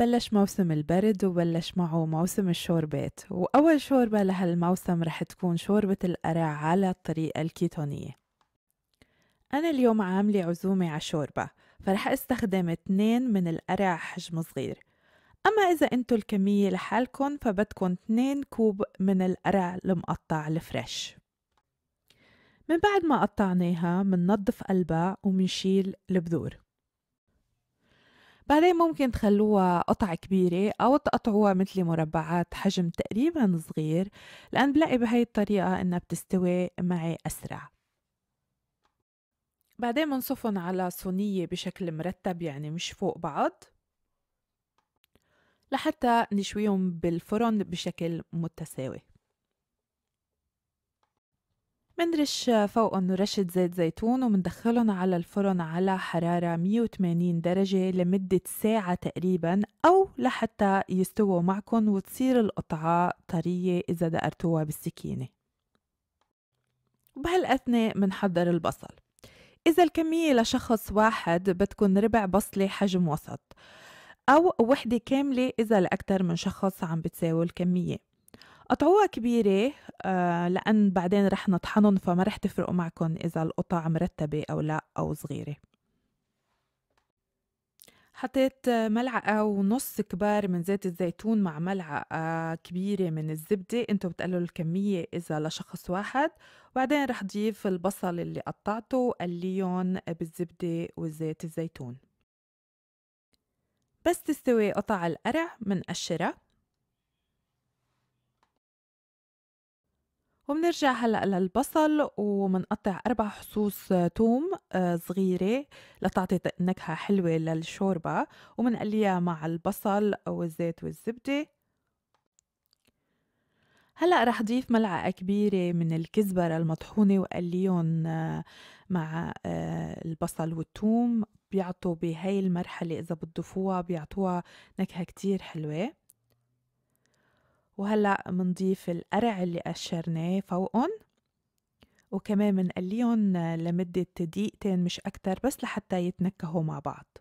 بلش موسم البرد وبلش معه موسم الشوربات وأول شوربة لهالموسم رح تكون شوربة القرع على الطريقة الكيتونية أنا اليوم عاملة عزومة على شوربة فرح استخدم اثنين من القرع حجم صغير أما إذا أنتو الكمية لحالكن فبدكن اثنين كوب من القرع المقطع الفريش من بعد ما قطعناها مننظف قلبها ومنشيل البذور بعدين ممكن تخلوها قطع كبيرة أو تقطعوها مثل مربعات حجم تقريبا صغير لأن بلاقي بهاي الطريقة إنها بتستوي معي أسرع بعدين منصفهم على صينية بشكل مرتب يعني مش فوق بعض لحتى نشويهم بالفرن بشكل متساوي منرش فوقهم رشة زيت زيتون ومندخلهم على الفرن على حرارة 180 درجة لمدة ساعة تقريبا أو لحتى يستووا معكم وتصير القطعة طرية إذا دقرتوها بالسكينة وبهالأثناء منحضر البصل إذا الكمية لشخص واحد بدكن ربع بصلة حجم وسط أو وحدة كاملة إذا لأكثر من شخص عم بتساوي الكمية قطعوها كبيرة آه لأن بعدين رح نطحنهم فما رح تفرقوا معكم إذا القطع مرتبة أو لا أو صغيرة حطيت ملعقة ونص كبار من زيت الزيتون مع ملعقة كبيرة من الزبدة انتو بتقلوا الكمية إذا لشخص واحد وبعدين رح ضيف البصل اللي قطعته وقليهم بالزبدة وزيت الزيتون بس تستوي قطع القرع منقشرها وبنرجع هلا للبصل وبنقطع اربع حصوص آه، توم آه، صغيره لتعطي نكهه حلوه للشوربه وبنقليها مع البصل والزيت والزبده هلا رح ضيف ملعقه كبيره من الكزبره المطحونه وقليهم آه، مع البصل والثوم بيعطوا بهاي المرحله اذا بتضيفوها بيعطوها نكهه كتير حلوه وهلأ منضيف القرع اللي قشرناه فوقهم وكمان منقليهم لمدة دقيقتين مش أكتر بس لحتى يتنكهوا مع بعض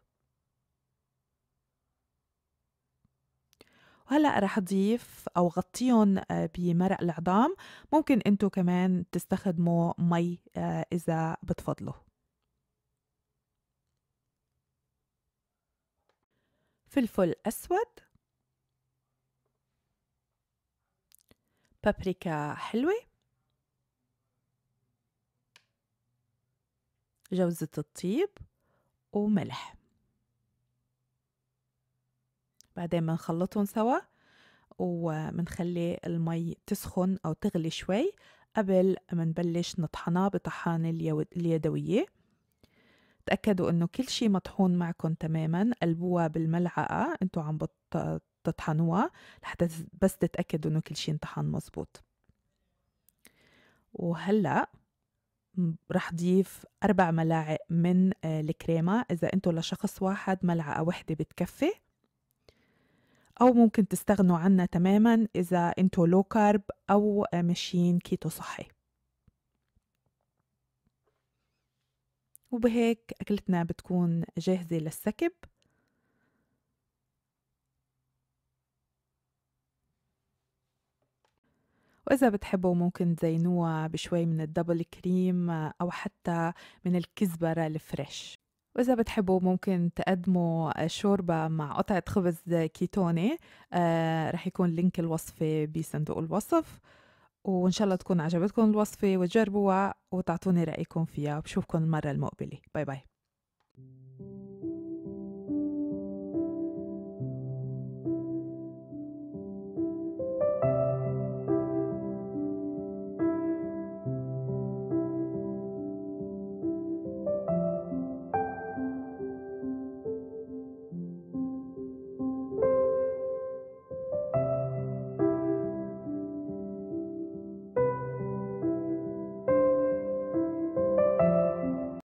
وهلا رح ضيف او غطيهم آه، بمرق العظام ممكن انتو كمان تستخدموا مي آه، اذا بتفضلوا فلفل اسود بابريكا حلوة جوزة الطيب وملح بعدين بنخلطهم سوا وبنخلي المي تسخن أو تغلي شوي قبل ما نبلش نطحنها بطحانة اليدوية تأكدوا إنه كل شي مطحون معكم تماما قلبوها بالملعقة انتوا عم بط... تطحنوها لحتى بس تتأكدوا إنه كل شيء انطحن مزبوط وهلأ رح ضيف أربع ملاعق من آه، الكريمة إذا أنتوا لشخص واحد ملعقة وحدة بتكفي أو ممكن تستغنوا عنها تماما إذا أنتوا لو كارب أو آه، ماشيين كيتو صحي وبهيك أكلتنا بتكون جاهزة للسكب وإذا بتحبوا ممكن تزينوها بشوي من الدبل كريم أو حتى من الكزبرة الفريش وإذا بتحبوا ممكن تقدموا شوربة مع قطعة خبز كيتوني آه رح يكون لينك الوصفة بصندوق الوصف وإن شاء الله تكون عجبتكم الوصفة وتجربوها وتعطوني رأيكم فيها وبشوفكم المرة المقبلة باي باي